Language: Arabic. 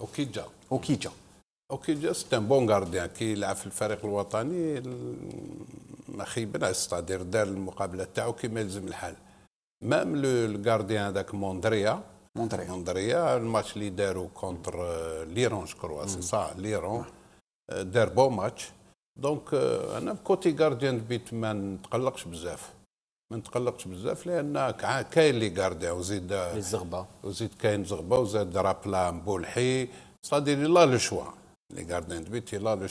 اوكيجا اوكيجا اوكيجا سيت ان بون غارديان كي يلعب في الفريق الوطني ما خيبناش ستادير دار المقابله تاعو كيما يلزم الحال مام لو غارديان هذاك موندريا موندريا موندريا الماتش اللي داروا كونتر آه، ليرون جو سي صا ليرون دار بون ماتش دونك آه، انا كوتي غارديان بيت ما نتقلقش بزاف ما نتقلقش بزاف لان كاين لي غاردي وزيد الزغبه وزيد كاين زغبه وزاد رابلا بولحي سادير لا لو شوا لي كاردين دو بيت لا لو